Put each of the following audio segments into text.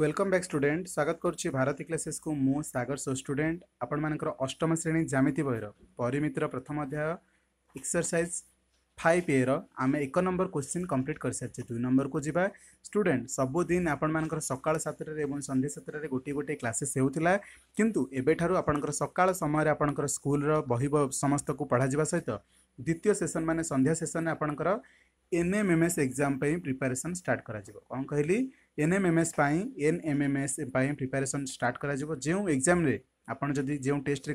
welcome back student स्वागत गरु Bharti classes को मु सागर सो स्टूडेंट स्टुडेन्ट आप अष्टम श्रेणी जामि बहिरो परिमितिर प्रथम अध्याय एक्सरसाइज फाइभ ए र आमे एक नम्बर क्वेसन कम्प्लिट गरिसकिछु दुई नम्बरको जुन स्टुडेन्ट सबुदिन आप्र सालटेर सन्ध्या सातट्रा गोट गोटि क्लासेस हुन्छ कि एउटा आपल समय स्कूल समस्त को पढ़ा समस्तु सहित द्वितीय सेसन म सन्ध्या सेसन आपन् N M M S exam preparation start कौन कहली N M M S N M M S preparation start जो एक्जाम आपड़ जो टेस्ट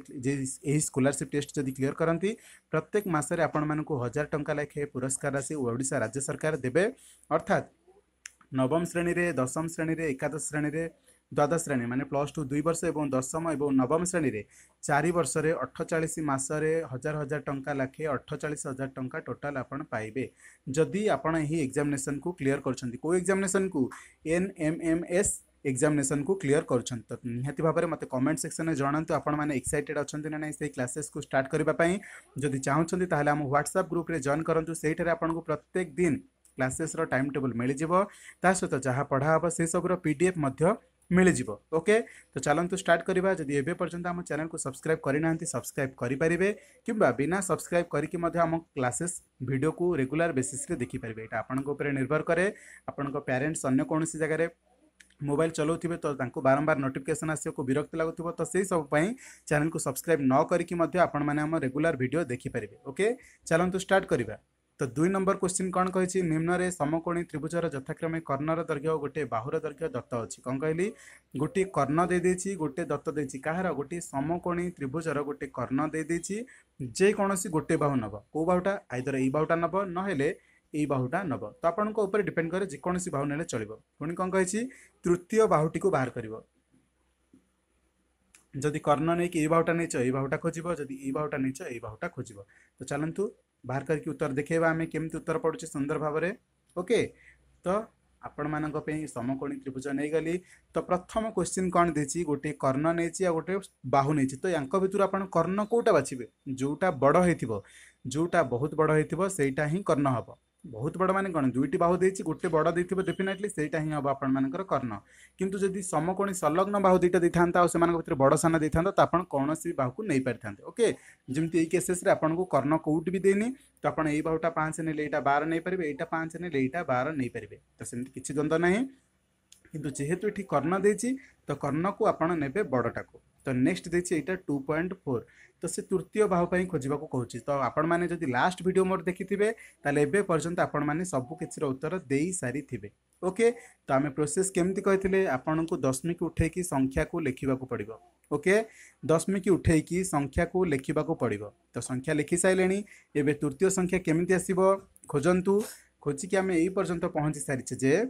स्कलारसीप टेस्ट जब क्लीयर करती प्रत्येक मसरे आपण हजार टाँह लेखे पुरस्कार राशि ओडा राज्य सरकार देवे अर्थात नवम श्रेणी में दशम श्रेणी में एकादश श्रेणी में द्वादश श्रेणी मैंने प्लस टू दुई वर्ष और दशम ए नवम श्रेणी में चार वर्ष अठचाश हजार हजार टं लाखे अठचाश हजार टाँचा टोटाल आपे जदि आपण एक्जामेसन को क्लीयर करो एक्जामेसन को N M M S examination को क्लीयर कर निहती भाव में मत कमेंट सेक्शन में जनातु आपसाइटेड अच्छा ना से क्लासेस को स्टार्ट करने जदि चाहूँ तेल आम ह्वाट्सअप ग्रुप जॉन करूँ से आपको प्रत्येक दिन क्लासेस टाइम टेबुल मिल जाव जहाँ पढ़ा से सब पी डी एफ मिलजिव ओके तो चलत तो स्टार्ट करवा जदि एवं पर्यटन आम चेल्क सब्सक्राइब करना सब्सक्राइब करेंगे किंवा बिना सब्सक्राइब करम क्लासेस भिड को रेगुला बेसीस देखिपर ये आप निर्भर कै आप प्यारेन्ट्स अगर कौन सी जगह मोबाइल चलाउे तो बारंबार नोटिकेसन आसो को लगुव तो से सबूत चेल्क सब्सक्राइब न करके आपने रेगुला भिड देखिपर ओके चलत स्टार्ट करवा ତ ଦୁଇ ନମ୍ବର କ୍ୱେଶ୍ଚିନ୍ କ'ଣ କହିଛି ନିମ୍ନରେ ସମକୋଣୀ ତ୍ରିଭୁଜର ଯଥାକ୍ରମେ କର୍ଣ୍ଣର ଦୈର୍ଘ୍ୟ ଓ ଗୋଟିଏ ବାହୁର ଦୈର୍ଘ୍ୟ ଦତ୍ତ ଅଛି କ'ଣ କହିଲି ଗୋଟିଏ କର୍ଣ୍ଣ ଦେଇଦେଇଛି ଗୋଟିଏ ଦତ୍ତ ଦେଇଛି କାହାର ଗୋଟିଏ ସମକୋଣୀ ତ୍ରିଭୁଜର ଗୋଟିଏ କର୍ଣ୍ଣ ଦେଇଦେଇଛି ଯେକୌଣସି ଗୋଟିଏ ବାହୁ ନେବ କେଉଁ ବାହୁଟା ଆଇଦର ଏଇ ବାହୁଟା ନେବ ନହେଲେ ଏଇ ବାହୁଟା ନେବ ତ ଆପଣଙ୍କ ଉପରେ ଡିପେଣ୍ଡ କରେ ଯେକୌଣସି ବାହୁ ନେଲେ ଚଳିବ ପୁଣି କ'ଣ କହିଛି ତୃତୀୟ ବାହୁଟିକୁ ବାହାର କରିବ ଯଦି କର୍ଣ୍ଣ ନେଇକି ଏଇ ବାହୁଟା ନେଇଛ ଏଇ ବାହୁଟା ଖୋଜିବ ଯଦି ଏଇ ବାହୁଟା ନେଇଛ ଏଇ ବାହୁଟା ଖୋଜିବ ତ ଚାଲନ୍ତୁ ବାହାର କରିକି ଉତ୍ତର ଦେଖେଇବା ଆମେ କେମିତି ଉତ୍ତର ପଡ଼ୁଛି ସୁନ୍ଦର ଭାବରେ ଓକେ ତ ଆପଣମାନଙ୍କ ପାଇଁ ସମକୋଣୀ ତ୍ରିଭୁଜ ନେଇଗଲି ତ ପ୍ରଥମ କ୍ୱେଶ୍ଚିନ୍ କ'ଣ ଦେଇଛି ଗୋଟିଏ କର୍ଣ୍ଣ ନେଇଛି ଆଉ ଗୋଟେ ବାହୁ ନେଇଛି ତ ୟାଙ୍କ ଭିତରୁ ଆପଣ କର୍ଣ୍ଣ କେଉଁଟା ବାଛିବେ ଯେଉଁଟା ବଡ଼ ହେଇଥିବ ଯେଉଁଟା ବହୁତ ବଡ଼ ହେଇଥିବ ସେଇଟା ହିଁ କର୍ଣ୍ଣ ହେବ बहुत बड़ मान कौन दुईट बाहु देती गोटे बड़ दे डेफिनेटली सहीटा ही हम आपर कर्ण कितु जदि समकोणी संलग्न बाहु दुटा देता था भितर बड़ सान दे था आप कौन सी बाहू को नहीं पारिता ओके जमी केसेस आपको कर्ण कौट भी देनी तो आप ये बाहूटा पाँच नेले यहाँ बार नहीं पारे ये पाँच नेले यहाँ बार नहीं पारे तो सेमती किसी द्वंद ना कि जेहेतु ये कर्ण देती तो कर्ण को आपड़ा ने बड़टा को तो नेक्स्ट देखा टू पॉइंट फोर तो से तृतीय बाहूपाई खोजा कौन तो आपण मैंने लास्ट भिडियो मोर देखी थे एवं पर्यटन आपण मैंने सब किसी उत्तर दे सारी थे ओके तो आम प्रोसेस केमती कही आपण को दशमिक उठेकि संख्या को लिखा पड़ो ओके दशमिक उठेकि संख्या को लिखा पड़ो तो संख्या लिखी सारे एवं तृतीय संख्या केमी आस खोजु खोजिक आम यंत पहुँची सारी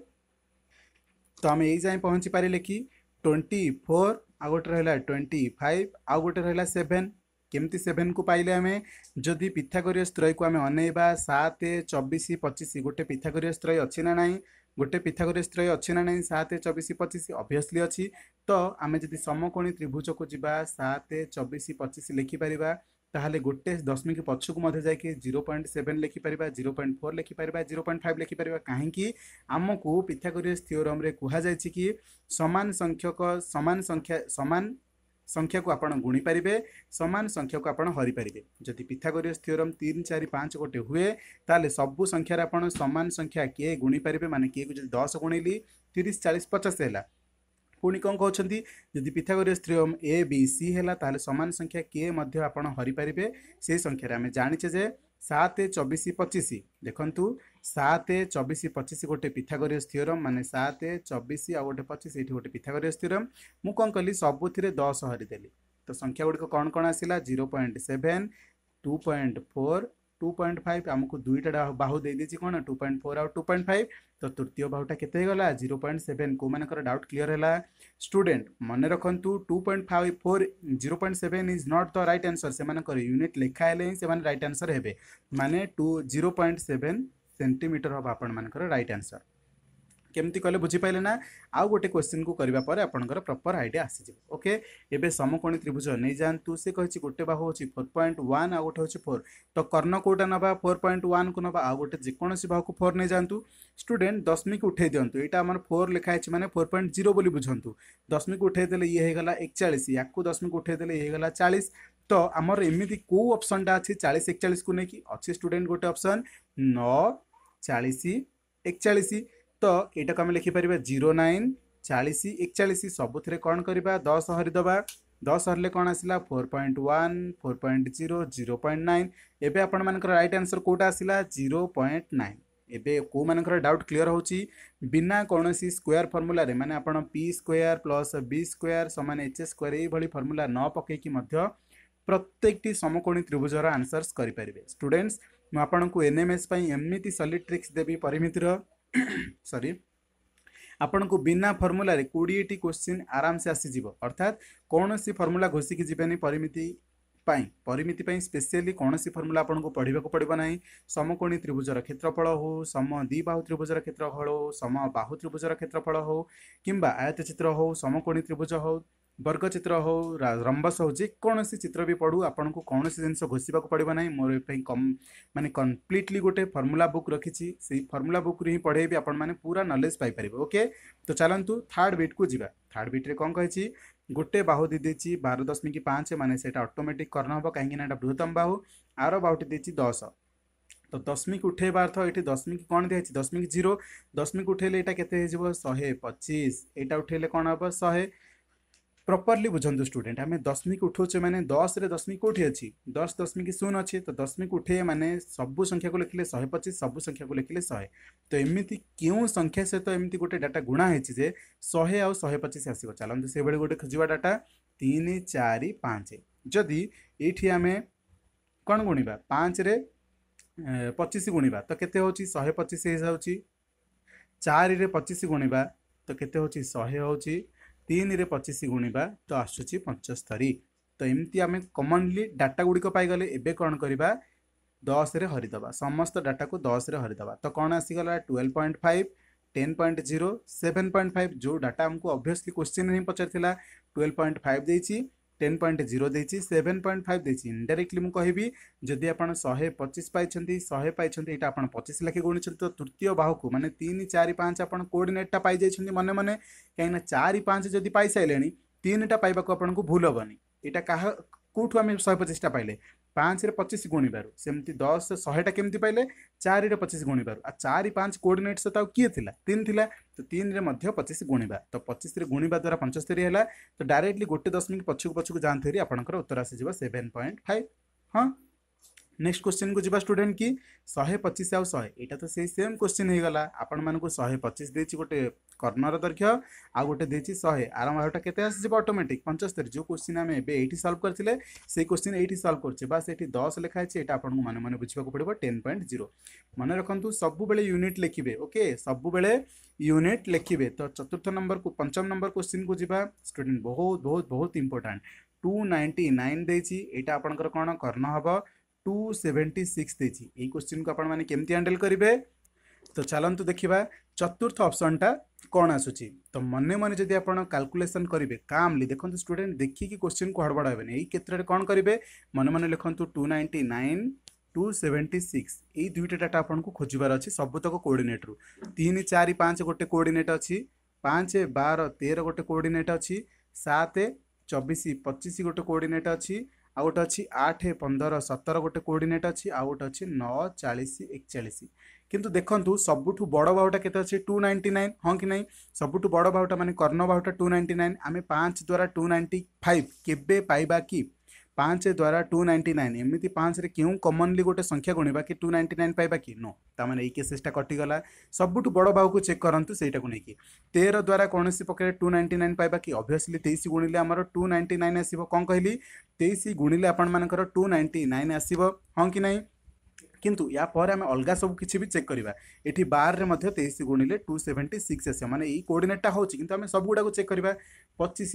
तो आम यही पहुँची पारे कि ट्वेंटी फोर ଆଉ ଗୋଟେ ରହିଲା ଟ୍ୱେଣ୍ଟି ଫାଇଭ୍ ଆଉ ଗୋଟେ ରହିଲା ସେଭେନ୍ କେମିତି ସେଭେନ୍କୁ ପାଇଲେ ଆମେ ଯଦି ପିଥାଗୋରିୟ ସ୍ତ୍ରୟକୁ ଆମେ ଅନେଇବା ସାତ ଚବିଶ ପଚିଶ ଗୋଟେ ପିଥାଗୋରିୟ ସ୍ତ୍ରୟ ଅଛି ନା ନାହିଁ ଗୋଟେ ପିଥାଗୋରିୟ ସ୍ତ୍ରୟ ଅଛି ନା ନାହିଁ ସାତ ଚବିଶ ପଚିଶ ଅଭିୟସଲି ଅଛି ତ ଆମେ ଯଦି ସମକୋଣୀ ତ୍ରିଭୁଜକୁ ଯିବା ସାତ ଚବିଶ ପଚିଶ ଲେଖିପାରିବା ତାହେଲେ ଗୋଟେ ଦଶମିକ ପଛକୁ ମଧ୍ୟ ଯାଇକି ଜିରୋ ପଏଣ୍ଟ ସେଭେନ୍ ଲେଖିପାରିବା ଜିରୋ ପଏଣ୍ଟ ଫୋର୍ ଲେଖିପାରିବା ଜିରୋ ପଏଣ୍ଟ ଫାଇଭ୍ ଲେଖିପାରିବା କାହିଁକି ଆମକୁ ପିଥାଗୋରିୟସ୍ ଥିଓରମ୍ରେ କୁହାଯାଇଛି କି ସମାନ ସଂଖ୍ୟକ ସମାନ ସଂଖ୍ୟା ସମାନ ସଂଖ୍ୟାକୁ ଆପଣ ଗୁଣିପାରିବେ ସମାନ ସଂଖ୍ୟାକୁ ଆପଣ ହରିପାରିବେ ଯଦି ପିଥାଗୋରିୟସ୍ ଥିଓରମ୍ ତିନି ଚାରି ପାଞ୍ଚ ଗୋଟେ ହୁଏ ତାହେଲେ ସବୁ ସଂଖ୍ୟାରେ ଆପଣ ସମାନ ସଂଖ୍ୟା କିଏ ଗୁଣିପାରିବେ ମାନେ କିଏକୁ ଯଦି ଦଶ ଗୁଣିଲି ତିରିଶ ଚାଳିଶ ପଚାଶ ହେଲା ପୁଣି କ'ଣ କହୁଛନ୍ତି ଯଦି ପିଥାଗୋରିୟସ୍ ଥ୍ରିଓମ୍ ଏ ବି ସି ହେଲା ତାହେଲେ ସମାନ ସଂଖ୍ୟା କିଏ ମଧ୍ୟ ଆପଣ ହରିପାରିବେ ସେଇ ସଂଖ୍ୟାରେ ଆମେ ଜାଣିଛେ ଯେ ସାତ ଚବିଶ ପଚିଶ ଦେଖନ୍ତୁ ସାତ ଚବିଶ ପଚିଶ ଗୋଟେ ପିଥାଗୋରିୟସ୍ ଥିଓରମ୍ ମାନେ ସାତ ଚବିଶ ଆଉ ଗୋଟେ ପଚିଶ ଏଇଠି ଗୋଟେ ପିଥାଗୋରିୟସ୍ ଥିଓରମ୍ ମୁଁ କ'ଣ କଲି ସବୁଥିରେ ଦଶ ହରିଦେଲି ତ ସଂଖ୍ୟା ଗୁଡ଼ିକ କ'ଣ କ'ଣ ଆସିଲା zero point seven two point four two point five आमको दुईटा बाहू दे कौन टू पॉइंट फोर आउ टू पॉइंट फाइव तो तृतीय बाहूटा के जीरो पॉइंट सेवेन कौ मान डाउट क्लीयर है स्टूडेंट मन रखु two point five four zero point seven is not the right answer से यूनिट लिखाई हिं रईट आनसर है मैंने two zero point seven centimetre हम आपर रईट आनसर କେମିତି କହିଲେ ବୁଝିପାରିଲେ ନା ଆଉ ଗୋଟେ କ୍ୱେଶ୍ଚିନ୍କୁ କରିବା ପରେ ଆପଣଙ୍କର ପ୍ରପର୍ ଆଇଡ଼ିଆ ଆସିଯିବ ଓକେ ଏବେ ସମକୋଣୀ ତ୍ରିଭୁଜ ନେଇଯାଆନ୍ତୁ ସେ କହିଛି ଗୋଟେ ବାହୁ ହେଉଛି ଫୋର୍ ପଏଣ୍ଟ ୱାନ୍ ଆଉ ଗୋଟେ ହେଉଛି ଫୋର୍ ତ କର୍ଣ୍ଣ କେଉଁଟା ନେବା ଫୋର୍ ପଏଣ୍ଟ ୱାନ୍କୁ ନେବା ଆଉ ଗୋଟେ ଯେକୌଣସି ବାହୁକୁ ଫୋର୍ ନେଇଯାଆନ୍ତୁ ଷ୍ଟୁଡେଣ୍ଟ ଦଶମିକ ଉଠାଇ ଦିଅନ୍ତୁ ଏଇଟା ଆମର ଫୋର୍ ଲେଖା ହେଇଛି ମାନେ ଫୋର୍ ପଏଣ୍ଟ ଜିରୋ ବୋଲି ବୁଝନ୍ତୁ ଦଶମିକ ଉଠାଇ ଦେଲେ ଇଏ ହେଇଗଲା ଏକଚାଳିଶ ୟାକୁ ଦଶମିକ ଉଠାଇ ଦେଲେ ଇଏ ହେଇଗଲା ଚାଳିଶ ତ ଆମର ଏମିତି କେଉଁ ଅପସନ୍ଟା ଅଛି ଚାଳିଶ ଏକଚାଳିଶକୁ ନେଇକି ଅଛି ଷ୍ଟୁଡେଣ୍ଟ ଗୋଟେ ଅପସନ୍ ନଅ ଚାଳିଶ ଏକଚାଳିଶ ତ ଏଇଟାକୁ ଆମେ ଲେଖିପାରିବା ଜିରୋ ନାଇନ୍ ଚାଳିଶ ଏକଚାଳିଶ ସବୁଥିରେ କ'ଣ କରିବା ଦଶ ହରିଦେବା ଦଶ ହରିଲେ କ'ଣ ଆସିଲା four point one four point zero zero point nine ଏବେ ଆପଣମାନଙ୍କର ରାଇଟ୍ ଆନ୍ସର୍ କେଉଁଟା ଆସିଲା ଜିରୋ ପଏଣ୍ଟ ନାଇନ୍ ଏବେ କେଉଁମାନଙ୍କର ଡାଉଟ୍ କ୍ଲିଅର୍ ହେଉଛି ବିନା କୌଣସି ସ୍କୋୟାର୍ ଫର୍ମୁଲାରେ ମାନେ ଆପଣ P square plus B square ସମାନ ଏଚ୍ ସ୍କୋୟାର୍ ଏଇଭଳି ଫର୍ମୁଲା ନ ପକାଇକି ମଧ୍ୟ ପ୍ରତ୍ୟେକଟି ସମକୋଣୀ ତ୍ରିଭୁଜର ଆନ୍ସର୍ସ କରିପାରିବେ ଷ୍ଟୁଡେଣ୍ଟସ୍ ମୁଁ ଆପଣଙ୍କୁ ଏନ୍ ଏମ୍ ଏସ୍ ପାଇଁ ଏମିତି ସଲିଡ୍ ଟ୍ରିକ୍ସ ଦେବି ପରିମିତିର सरी आपणको बिना फर्मुलिय आराम से आसी जीव अर्थात कसरी फर्मुला घोषिक जे नि परिमिति परिमिति स्पेसियली कनसिस फर्मुला आउनको पढिएको पर्व नै समकोणी त्रिभुज र क्षेत्रफल हौ सम्वि बाहु त्रिभुज र क्षेत्रफल हो सम बाहु त्रिभुजर क्षेत्रफल हो कम्बा आयत चित्र हो समकोणी त्रिभुज हो ବର୍ଗଚିତ୍ର ହେଉ ରମ୍ବସ ହେଉ ଯେକୌଣସି ଚିତ୍ର ବି ପଢ଼ୁ ଆପଣଙ୍କୁ କୌଣସି ଜିନିଷ ଘୋଷିବାକୁ ପଡ଼ିବ ନାହିଁ ମୋର ଏ ପାଇଁ ମାନେ କମ୍ପ୍ଲିଟଲି ଗୋଟେ ଫର୍ମୁଲା ବୁକ୍ ରଖିଛି ସେଇ ଫର୍ମୁଲା ବୁକ୍ରୁ ହିଁ ପଢ଼େଇବି ଆପଣମାନେ ପୁରା ନଲେଜ୍ ପାଇପାରିବେ ଓକେ ତ ଚାଲନ୍ତୁ ଥାର୍ଡ଼ ବିଟ୍କୁ ଯିବା ଥାର୍ଡ଼ ବିଟ୍ରେ କ'ଣ କହିଛି ଗୋଟେ ବାହୁ ଦେଇଦେଇଛି ବାର ଦଶମିକ ପାଞ୍ଚ ମାନେ ସେଇଟା ଅଟୋମେଟିକ୍ କର୍ଣ୍ଣ ହେବ କାହିଁକିନା ଏଇଟା ବୃହତ୍ତମ ବାହୁ ଆର ବାହୁଟି ଦେଇଛି ଦଶ ତ ଦଶମିକ ଉଠେଇବା ଅର୍ଥ ଏଠି ଦଶମିକ କ'ଣ ଦିଆହେଇଛି ଦଶମିକ ଜିରୋ ଦଶମିକ ଉଠେଇଲେ ଏଇଟା କେତେ ହେଇଯିବ ଶହେ ପଚିଶ ଏଇଟା ଉଠେଇଲେ କ'ଣ ହେବ ଶହେ ପ୍ରପର୍ଲି ବୁଝନ୍ତୁ ଷ୍ଟୁଡେଣ୍ଟ ଆମେ ଦଶମିକ ଉଠାଉଛେ ମାନେ ଦଶରେ ଦଶମିକ କେଉଁଠି ଅଛି ଦଶ ଦଶମିକ ଶୂନ ଅଛି ତ ଦଶମିକ ଉଠେଇବା ମାନେ ସବୁ ସଂଖ୍ୟାକୁ ଲେଖିଲେ ଶହେ ପଚିଶ ସବୁ ସଂଖ୍ୟାକୁ ଲେଖିଲେ ଶହେ ତ ଏମିତି କେଉଁ ସଂଖ୍ୟା ସହିତ ଏମିତି ଗୋଟେ ଡାଟା ଗୁଣା ହେଇଛି ଯେ ଶହେ ଆଉ ଶହେ ପଚିଶ ଆସିବ ଚାଲନ୍ତୁ ସେଭଳି ଗୋଟେ ଖୋଜିବା ଡାଟା ତିନି ଚାରି ପାଞ୍ଚ ଯଦି ଏଇଠି ଆମେ କ'ଣ ଗୁଣିବା ପାଞ୍ଚରେ ପଚିଶ ଗୁଣିବା ତ କେତେ ହେଉଛି ଶହେ ପଚିଶ ହେଇଯାଉଛି ଚାରିରେ ପଚିଶ ଗୁଣିବା ତ କେତେ ହେଉଛି ଶହେ ହେଉଛି তিনে পঁচিশ গুণবা তো আসুচি পঞ্চস্তরি তো এমতি আমি কমনলি ডাটা গুড়ি পাইগলে এবে কণ করা দশরে হরিদেবা সমস্ত ডাটা কু দশরে হরিদেবা তো কণ আসিগলা twelve point five ten point zero seven point five जो डाटा हमको ऑब्वियसली क्वेश्चन नहीं पचार ट्वेल्व पॉइंट फाइव देखिए টেন পয়েন্ট জিরো দিয়েছি সেভেন পয়েন্ট ফাইভ দিয়েছি ইনডাইরেক্টলি ମୁଁ କହିବି ଯଦି ଆପଣ ଶହେ ପଚିଶ ପାଇଛନ୍ତି ଶହେ ପାଇଛନ୍ତି ଏଇଟା ଆପଣ ପଚିଶ ଲେଖେ ଗୁଣିଛନ୍ତି ତ ତୃତୀୟ ବାହୁକୁ ମାନେ ତିନି ଚାରି ପାଞ୍ଚ ଆପଣ କୋଡ଼ିନେଟ୍ଟା ପାଇଯାଇଛନ୍ତି ମନେ ମନେ କାହିଁକିନା ଚାରି ପାଞ୍ଚ ଯଦି ପାଇସାରିଲେଣି ତିନିଟା ପାଇବାକୁ ଆପଣଙ୍କୁ ଭୁଲ ହେବନି ଏଇଟା କାହା କେଉଁଠୁ ଆମେ ଶହେ ପଚିଶଟା ପାଇଲେ ପାଞ୍ଚରେ ପଚିଶ ଗୁଣିବାରୁ ସେମିତି ଦଶ ଶହେଟା କେମିତି ପାଇଲେ ଚାରିରେ ପଚିଶ ଗୁଣିବାରୁ ଆଉ ଚାରି ପାଞ୍ଚ କୋଡ଼ିନେଟ୍ ସହିତ ଆଉ କିଏ ଥିଲା ତିନି ଥିଲା ତ ତିନିରେ ମଧ୍ୟ ପଚିଶ ଗୁଣିବା ତ ପଚିଶରେ ଗୁଣିବା ଦ୍ୱାରା ପଞ୍ଚସ୍ତରୀ ହେଲା ତ ଡାଇରେକ୍ଟଲି ଗୋଟେ ଦଶମିକ ପଛକୁ ପଛକୁ ଯାଆନ୍ତୁ ହେରି ଆପଣଙ୍କର ଉତ୍ତର ଆସିଯିବ ସେଭେନ୍ ପଏଣ୍ଟ ଫାଇଭ୍ ହଁ ନେକ୍ସଟ କ୍ୱେଶ୍ଚିନ୍କୁ ଯିବା ଷ୍ଟୁଡେଣ୍ଟ କି ଶହେ ପଚିଶ ଆଉ ଶହେ ଏଇଟା ତ ସେଇ ସେମ୍ କ୍ୱେଶ୍ଚିନ୍ ହେଇଗଲା ଆପଣମାନଙ୍କୁ ଶହେ ପଚିଶ ଦେଇଛି ଗୋଟେ कर्णर दैर्घ्य आ गोटे शहे आर भाग के अटोमेटिक पंचस्तर जो क्वेश्चन आम एट सल्व करते से क्वेश्चन ये सल्व करते बास ये दस लिखाई है यहाँ आपको मन मन बुझाक पड़ा टेन पॉइंट जीरो मन रखु सब यूनिट लिखे ओके सब बेले यूनिट लिखे तो चतुर्थ नंबर को पंचम नंबर क्वेश्चन को जी स्टूडे बहुत बहुत बहुत इंपोर्टाट टू नाइंटी नाइन देखा आपण कर्ण हम टू सेवेन्टी सिक्स देखिए ये क्वेश्चन को आपंट हाँडेल करेंगे तो चलतु देखा चतुर्थ ऑप्शन टा କ'ଣ ଆସୁଛି ତ ମନେ ମନେ ଯଦି ଆପଣ କାଲକୁଲେସନ୍ କରିବେ କାମଲି ଦେଖନ୍ତୁ ଷ୍ଟୁଡେଣ୍ଟ ଦେଖିକି କୋଶ୍ଚିନ୍କୁ ହଡ଼ବଡ଼ ହେବେନି ଏଇ କ୍ଷେତ୍ରରେ କ'ଣ କରିବେ ମନେ ମନେ ଲେଖନ୍ତୁ two ninety nine two seventy six ଏଇ ଦୁଇଟା ଡାଟା ଆପଣଙ୍କୁ ଖୋଜିବାର ଅଛି ସବୁତକ କୋଡ଼ିନେଟ୍ରୁ ତିନି ଚାରି ପାଞ୍ଚ ଗୋଟେ କୋଡ଼ିନେଟ୍ ଅଛି ପାଞ୍ଚ ବାର ତେର ଗୋଟେ କୋଡ଼ିନେଟ୍ ଅଛି ସାତ ଚବିଶ ପଚିଶ ଗୋଟେ କୋଡ଼ିନେଟ୍ ଅଛି ଆଉ ଗୋଟେ ଅଛି ଆଠ ପନ୍ଦର ସତର ଗୋଟେ କୋଡ଼ିନେଟ୍ ଅଛି ଆଉ ଗୋଟେ ଅଛି ନଅ ଚାଳିଶ ଏକଚାଳିଶ କିନ୍ତୁ ଦେଖନ୍ତୁ ସବୁଠୁ ବଡ଼ ବାହୁଟା କେତେ ଅଛି ଟୁ ନାଇଣ୍ଟି ନାଇନ୍ ହଁ କି ନାହିଁ ସବୁଠୁ ବଡ଼ ବାହୁଟା ମାନେ କର୍ଣ୍ଣ ବାହୁଟା ଟୁ ନାଇଣ୍ଟି ନାଇନ୍ ଆମେ ପାଞ୍ଚ ଦ୍ୱାରା ଟୁ ନାଇଣ୍ଟି ଫାଇଭ୍ କେବେ ପାଇବା କି ପାଞ୍ଚ ଦ୍ୱାରା ଟୁ ନାଇଣ୍ଟି ନାଇନ୍ ଏମିତି ପାଞ୍ଚରେ କେଉଁ କମନଲି ଗୋଟେ ସଂଖ୍ୟା ଗୁଣିବା କି ଟୁ ନାଇଣ୍ଟି ନାଇନ୍ ପାଇବା କି ନୋ ତା'ମାନେ ଏଇ କେସେସ୍ଟା କଟିଗଲା ସବୁଠୁ ବଡ଼ ବାହୁକୁ ଚେକ୍ କରନ୍ତୁ ସେଇଟାକୁ ନେଇକି ତେର ଦ୍ୱାରା କୌଣସି ପକ୍ଷରେ ଟୁ ନାଇଣ୍ଟି ନାଇନ୍ ପାଇବା କି ଅଭିୟସ୍ଲି ତେଇଶ ଗୁଣିଲେ ଆମର ଟୁ ନାଇଣ୍ଟି ନାଇନ୍ ଆସିବ କ'ଣ କହିଲି ତେଇଶ ଗୁଣିଲେ ଆପଣମାନଙ୍କର ଟୁ ନାଇଣ୍ଟି ନାଇନ୍ ଆସିବ ହଁ କି ନାହିଁ କିନ୍ତୁ ୟା ପରେ ଆମେ ଅଲଗା ସବୁ କିଛି ବି ଚେକ୍ କରିବା ଏଠି ବାରରେ ମଧ୍ୟ ତେଇଶ ଗୁଣିଲେ ଟୁ ସେଭେଣ୍ଟି ସିକ୍ସ ଆସିବ ମାନେ ଏଇ କୋଡ଼ିନେଟ୍ଟା ହେଉଛି କିନ୍ତୁ ଆମେ ସବୁଗୁଡ଼ାକୁ ଚେକ୍ କରିବା ପଚିଶ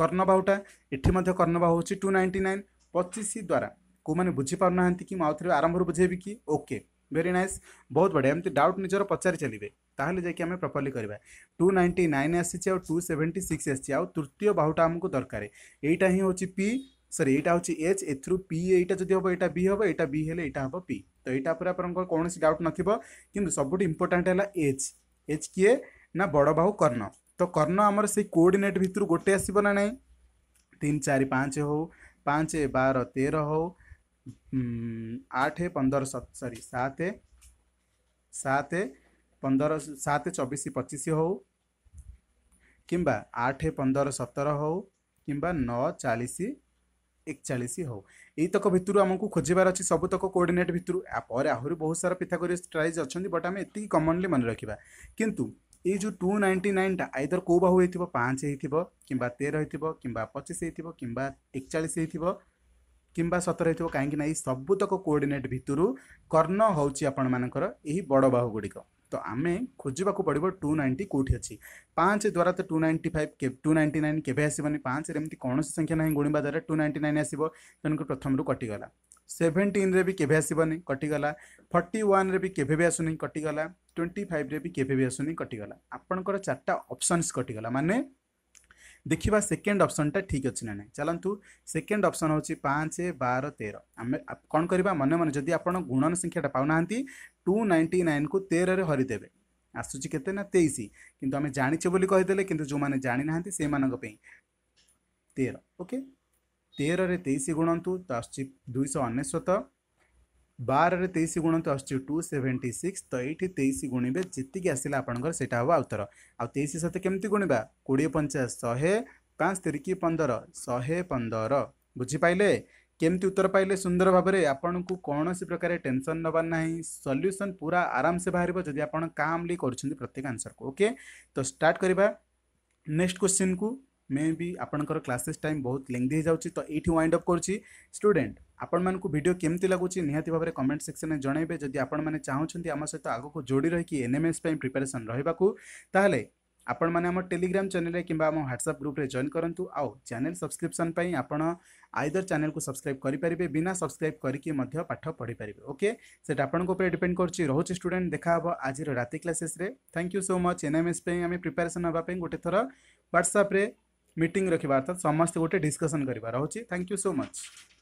କର୍ଣ୍ଣବାହୁଟା ଏଠି ମଧ୍ୟ କର୍ଣ୍ଣବାହୁ ହେଉଛି ଟୁ ନାଇଣ୍ଟି ନାଇନ୍ ପଚିଶ ଦ୍ୱାରା କେଉଁମାନେ ବୁଝିପାରୁନାହାନ୍ତି କି ମୁଁ ଆଉଥରେ ଆରମ୍ଭରୁ ବୁଝେଇବି କି ଓକେ ଭେରି ନାଇସ୍ ବହୁତ ବଢ଼ିଆ ଏମିତି ଡାଉଟ୍ ନିଜର ପଚାରି ଚାଲିବେ ତାହେଲେ ଯାଇକି ଆମେ ପ୍ରପର୍ଲି କରିବା ଟୁ ନାଇଣ୍ଟି ନାଇନ୍ ଆସିଛି ଆଉ ଟୁ ସେଭେଣ୍ଟି ସିକ୍ସ ଆସିଛି ଆଉ ତୃତୀୟ ବାହୁଟା ଆମକୁ ଦରକାର ଏଇଟା ହିଁ ହେଉଛି ପି ସରି ଏଇଟା ହେଉଛି ଏଚ୍ ଏଥିରୁ ପି ଏଇଟା ଯଦି ହେବ ଏଇଟା ବି ହେବ ଏଇଟା ବି ହେଲେ ଏଇଟା ହେବ ପି ତ ଏଇଟା ଉପରେ ଆପଣଙ୍କର କୌଣସି ଡାଉଟ୍ ନଥିବ କିନ୍ତୁ ସବୁଠୁ ଇମ୍ପୋର୍ଟାଣ୍ଟ ହେଲା ଏଚ୍ ଏଚ୍ କିଏ ନା ବଡ଼ ବାହୁ କର୍ଣ୍ଣ तो कर्ण आमर से कोअर्डिनेट भितर गोटे आसो ना ना तीन चार पाँच हो पाँच बार तेरह हो आठ पंदर सरी सात सात पंदर सात चौबीस पचिश हो कि आठ पंदर सतर हो कि नौ चालीस एक चालीस हो यक भितर आमको खोजार अच्छी सबुतक कोअर्डिनेट भितर आहुरी बहुत सारा पिथागोरियस ट्राइज अच्छा बट आम एति कमनली मन रखा किंतु ଏଇ ଯେଉଁ ଟୁ ନାଇଣ୍ଟି ନାଇନ୍ଟା ଆଇଦର କେଉଁ ବାହୁ ହେଇଥିବ ପାଞ୍ଚ ହେଇଥିବ କିମ୍ବା ତେର ହେଇଥିବ କିମ୍ବା ପଚିଶ ହେଇଥିବ କିମ୍ବା ଏକଚାଳିଶ ହେଇଥିବ କିମ୍ବା ସତର ହେଇଥିବ କାହିଁକିନା ଏଇ ସବୁତକ କୋଡ଼ିନେଟ୍ ଭିତରୁ କର୍ଣ୍ଣ ହେଉଛି ଆପଣମାନଙ୍କର ଏହି ବଡ଼ ବାହୁଗୁଡ଼ିକ ତ ଆମେ ଖୋଜିବାକୁ ପଡ଼ିବ ଟୁ ନାଇଣ୍ଟି କେଉଁଠି ଅଛି ପାଞ୍ଚ ଦ୍ୱାରା ତ two ninety five two ninety nine କେବେ ଆସିବନି ପାଞ୍ଚରେ ଏମିତି କୌଣସି ସଂଖ୍ୟା ନାହିଁ ଗୁଣିବା ଦ୍ୱାରା ଟୁ ନାଇଣ୍ଟି ନାଇନ୍ ଆସିବ ତେଣୁକରି ପ୍ରଥମରୁ କଟିଗଲା ସେଭେଣ୍ଟିନ୍ରେ ବି କେବେ ଆସିବନି କଟିଗଲା ଫର୍ଟି ୱାନ୍ରେ ବି କେବେ ବି ଆସୁନି କଟିଗଲା ଟ୍ୱେଣ୍ଟି ଫାଇଭ୍ରେ ବି କେବେ ବି ଆସୁନି କଟିଗଲା ଆପଣଙ୍କର ଚାରିଟା ଅପସନ୍ସ କଟିଗଲା ମାନେ ଦେଖିବା ସେକେଣ୍ଡ ଅପସନଟା ଠିକ୍ ଅଛି ନା ନାହିଁ ଚାଲନ୍ତୁ ସେକେଣ୍ଡ ଅପସନ ହେଉଛି ପାଞ୍ଚ ବାର ତେର ଆମେ କ'ଣ କରିବା ମନେ ମନେ ଯଦି ଆପଣ ଗୁଣନ ସଂଖ୍ୟାଟା ପାଉନାହାନ୍ତି ଟୁ ନାଇଣ୍ଟି ନାଇନ୍କୁ ତେରରେ ହରିଦେବେ ଆସୁଛି କେତେ ନା ତେଇଶ କିନ୍ତୁ ଆମେ ଜାଣିଛେ ବୋଲି କହିଦେଲେ କିନ୍ତୁ ଯେଉଁମାନେ ଜାଣିନାହାନ୍ତି ସେଇମାନଙ୍କ ପାଇଁ ତେର ଓକେ ତେରରେ ତେଇଶ ଗୁଣନ୍ତୁ ତ ଆସୁଛି ଦୁଇଶହ ଅନେଶ୍ୱତ बारे तेईस गुण तो आसू टू सेवेन्टी सिक्स तो ये तेईस गुणवे जितकी आसा आपंकर उत्तर आईस सत केमी गुणवा कोड़े पंचाश शहे पाँच तेरिक पंदर शहे पंदर बुझिपाले केमती उत्तर पाइले सुंदर भाव में आपन को कौन सी प्रकार टेनसन नवार ना सल्यूसन पूरा आराम से बाहर जदि आप कामली करते प्रत्येक आंसर को ओके तो स्टार्ट करवा नेक्स्ट क्वेश्चन को मे भी आपंकर क्लासेस टाइम बहुत लेंदी हो जाए तो ये वाइंड अप करूडेट आपण मानक भिडियो केमती लगुच निहत भाव में कमेंट सेक्शन में जनइबे जदि आपने चाहूँगी आम सहित आग को जोड़ रही एन एम एस प्रिपेरेसन रखे आपण मैंने टेलीग्राम चेल्ले कि ह्वाट्सअप ग्रुप्रे जॉन करूँ आउ चेल सब्सक्रिप्सन आप आईदर चैनल को सब्सक्राइब करेंगे बिना सब्सक्राइब करके पढ़ी पारे ओके से आपर डिपेड कर रोचे स्टूडेंट देखा हाब आज रात classes thank you so much N M S preparation होगापे गोटे थर ह्वाट्सअप्रे मीटिंग अर्थात समस्ते गोटे डिस्कसन करा रोचे थैंक यू सो मच